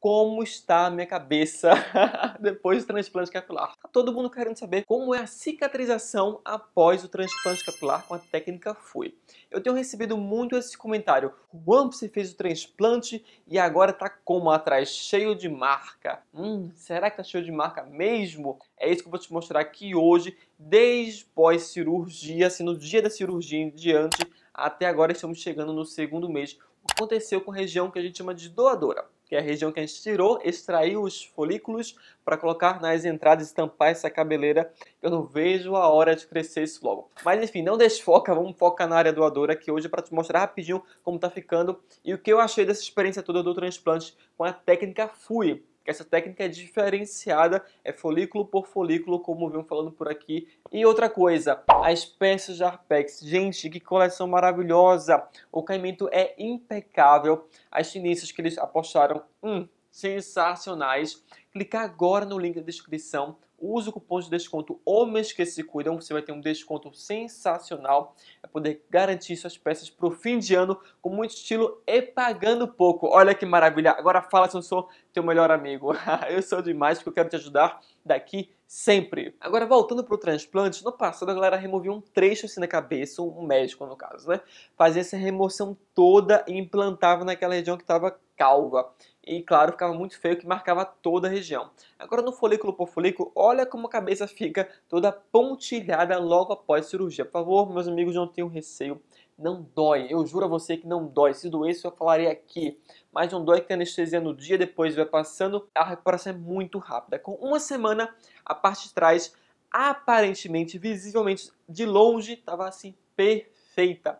como está a minha cabeça depois do transplante capilar. Tá todo mundo querendo saber como é a cicatrização após o transplante capilar com a técnica FUI. Eu tenho recebido muito esse comentário. Juan, você fez o transplante e agora tá como atrás? Cheio de marca. Hum, será que tá cheio de marca mesmo? É isso que eu vou te mostrar aqui hoje, desde pós-cirurgia, assim, no dia da cirurgia em diante, até agora estamos chegando no segundo mês aconteceu com a região que a gente chama de doadora, que é a região que a gente tirou, extraiu os folículos para colocar nas entradas e tampar essa cabeleira. Eu não vejo a hora de crescer isso logo. Mas enfim, não desfoca, vamos focar na área doadora aqui hoje é para te mostrar rapidinho como está ficando e o que eu achei dessa experiência toda do transplante com a técnica FUI que essa técnica é diferenciada, é folículo por folículo, como vimos falando por aqui. E outra coisa, as peças de Arpex. Gente, que coleção maravilhosa! O caimento é impecável. As tendências que eles apostaram, hum, sensacionais. Clica agora no link da descrição use o cupom de desconto Homens que se cuidam, você vai ter um desconto sensacional para é poder garantir suas peças para o fim de ano com muito estilo e pagando pouco. Olha que maravilha! Agora fala se eu sou teu melhor amigo. eu sou demais porque eu quero te ajudar daqui sempre. Agora, voltando para o transplante, no passado a galera removia um trecho assim da cabeça, um médico no caso, né? Fazia essa remoção toda e implantava naquela região que estava calva e claro, ficava muito feio que marcava toda a região. Agora no folículo por folículo, olha como a cabeça fica toda pontilhada logo após a cirurgia. Por favor, meus amigos, não tenham receio, não dói. Eu juro a você que não dói. Se doesse, eu falarei aqui. Mas não dói que tem anestesia no dia, depois vai passando, a recuperação é muito rápida. Com uma semana, a parte de trás, aparentemente, visivelmente de longe, estava assim perfeita.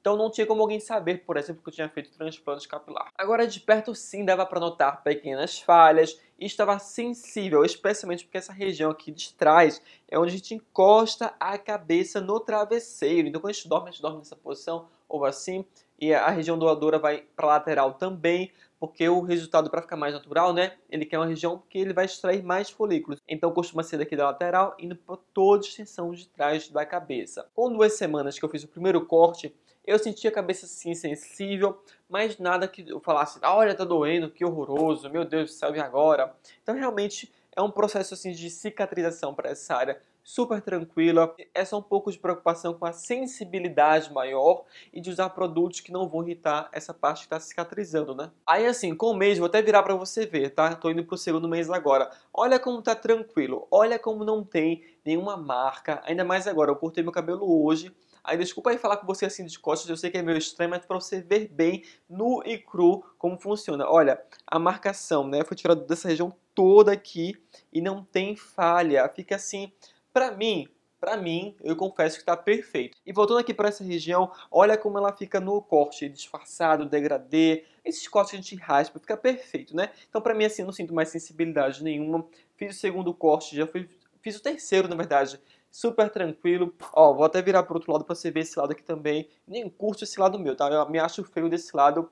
Então não tinha como alguém saber, por exemplo, que eu tinha feito transplante capilar. Agora de perto sim dava para notar pequenas falhas e estava sensível, especialmente porque essa região aqui de trás é onde a gente encosta a cabeça no travesseiro. Então quando a gente dorme, a gente dorme nessa posição ou assim, e a região doadora vai para lateral também, porque o resultado para ficar mais natural, né? Ele quer uma região que ele vai extrair mais folículos. Então costuma ser daqui da lateral indo para toda a extensão de trás da cabeça. Com duas semanas que eu fiz o primeiro corte, eu sentia a cabeça assim, sensível, mas nada que eu falasse, ah, olha, tá doendo, que horroroso, meu Deus do céu, e agora? Então realmente é um processo assim de cicatrização para essa área super tranquila. É só um pouco de preocupação com a sensibilidade maior e de usar produtos que não vão irritar essa parte que está cicatrizando, né? Aí assim, com o mês, vou até virar para você ver, tá? Tô indo pro segundo mês agora. Olha como tá tranquilo, olha como não tem nenhuma marca. Ainda mais agora, eu cortei meu cabelo hoje, Aí desculpa aí falar com você assim de costas, eu sei que é meio estranho, mas para você ver bem nu e cru como funciona. Olha, a marcação, né, foi tirada dessa região toda aqui e não tem falha. Fica assim, para mim, para mim, eu confesso que está perfeito. E voltando aqui para essa região, olha como ela fica no corte, disfarçado, degradê. Esses cortes a gente raspa, fica perfeito, né? Então para mim assim, eu não sinto mais sensibilidade nenhuma. Fiz o segundo corte, já fui, fiz o terceiro, na verdade super tranquilo. Ó, vou até virar para outro lado para você ver esse lado aqui também. Nem curto esse lado meu, tá? Eu me acho feio desse lado.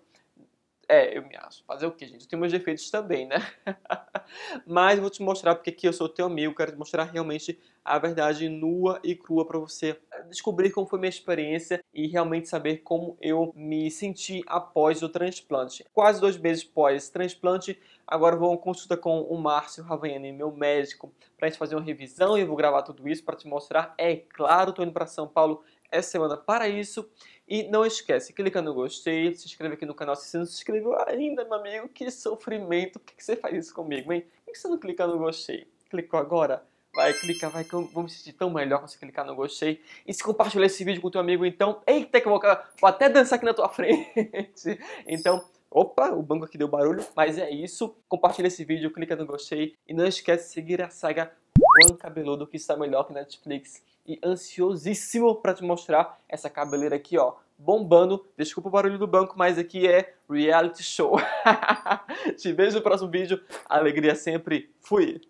É, eu me acho. Fazer o quê, gente? Eu tenho meus defeitos também, né? Mas vou te mostrar porque aqui eu sou teu amigo, quero te mostrar realmente a verdade nua e crua para você descobrir como foi minha experiência e realmente saber como eu me senti após o transplante. Quase dois meses pós esse transplante, agora vou a uma consulta com o Márcio Ravaiani, meu médico, para gente fazer uma revisão e eu vou gravar tudo isso para te mostrar. É claro, tô indo para São Paulo essa semana para isso. E não esquece, clica no gostei, se inscreve aqui no canal se você não se inscreveu ainda, meu amigo. Que sofrimento, por que, você faz isso comigo, hein? Por que você não clica no gostei? Clicou agora? Vai, clica, vai, que eu vou me sentir tão melhor quando você clicar no gostei. E se compartilhar esse vídeo com o teu amigo, então... Eita, que eu vou, vou até dançar aqui na tua frente. Então... Opa, o banco aqui deu barulho, mas é isso. Compartilha esse vídeo, clica no gostei e não esquece de seguir a saga One Cabeludo que está melhor que Netflix e ansiosíssimo para te mostrar essa cabeleira aqui, ó, bombando. Desculpa o barulho do banco, mas aqui é reality show. te vejo no próximo vídeo. Alegria sempre. Fui.